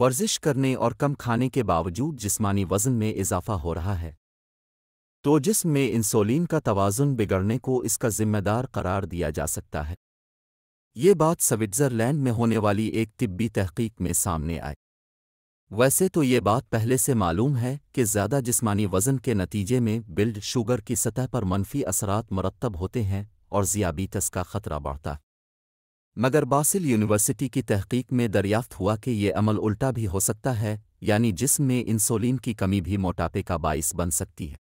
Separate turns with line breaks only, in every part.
वर्जिश करने और कम खाने के बावजूद जिस्मानी वजन में इजाफा हो रहा है तो जिस्म में इंसोलिन का तोज़ुन बिगड़ने को इसका जिम्मेदार करार दिया जा सकता है ये बात स्विट्ज़रलैंड में होने वाली एक तिब्बी तहकीक में सामने आई वैसे तो ये बात पहले से मालूम है कि ज़्यादा जिस्मानी वज़न के नतीजे में बिल्ड शुगर की सतह पर मनफी असरात मरतब होते हैं और ज़ियाबीतस का ख़तरा बढ़ता है मगर बासिल यूनिवर्सिटी की तहकीक में दरियाफ्त हुआ कि ये अमल उल्टा भी हो सकता है यानी जिसम में इंसोलिन की कमी भी मोटापे का बाइस बन सकती है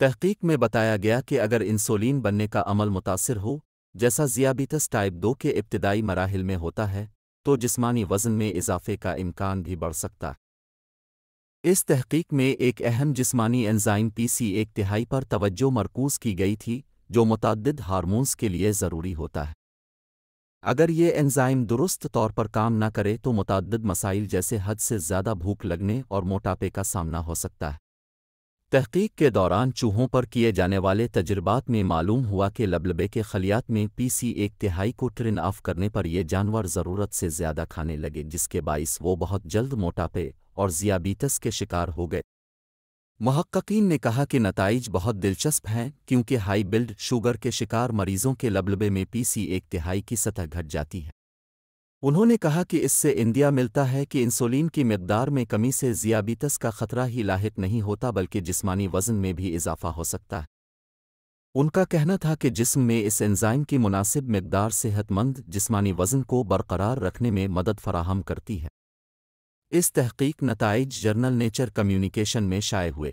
तहकीक में बताया गया कि अगर इंसोलिन बनने का अमल मुतासर हो जैसा ज़ियाबीतस टाइप दो के इब्तदाई मराहल में होता है तो जिस्मानी वजन में इजाफे का इम्कान भी बढ़ सकता है इस तहकीक में एक अहम जिस्मानी एंजाइम पीसी एक तिहाई पर तवज्जो मरकूज की गई थी जो मुतद हारमोन्स के लिए ज़रूरी होता है अगर ये एंजाइम दुरुस्त तौर पर काम न करे तो मुतद मसाइल जैसे हद से ज़्यादा भूख लगने और मोटापे का सामना हो सकता है तहकीक के दौरान चूहों पर किए जाने वाले तजुर्बात में मालूम हुआ कि लबलबे के खलियात में पीसी एक तिहाई को ट्रिन ऑफ करने पर यह जानवर ज़रूरत से ज़्यादा खाने लगे जिसके बाइस वो बहुत जल्द मोटापे और जियाबीतस के शिकार हो गए महक्कीन ने कहा कि नतज बहुत दिलचस्प हैं क्योंकि हाई बिल्ड शुगर के शिकार मरीजों के लबलबे में पीसी एक तिहाई की सतह घट जाती है उन्होंने कहा कि इससे इंडिया मिलता है कि इंसुलिन की मकदार में कमी से ज़ियाबीतस का खतरा ही लाक नहीं होता बल्कि जिस्मानी वजन में भी इजाफा हो सकता है उनका कहना था कि जिस्म में इस एंजाइम की मुनासिब मकदार सेहतमंद जिस्मानी वजन को बरकरार रखने में मदद फराहम करती है इस तहकीक नतज जर्नल नेचर कम्युनिकेशन में शाये हुए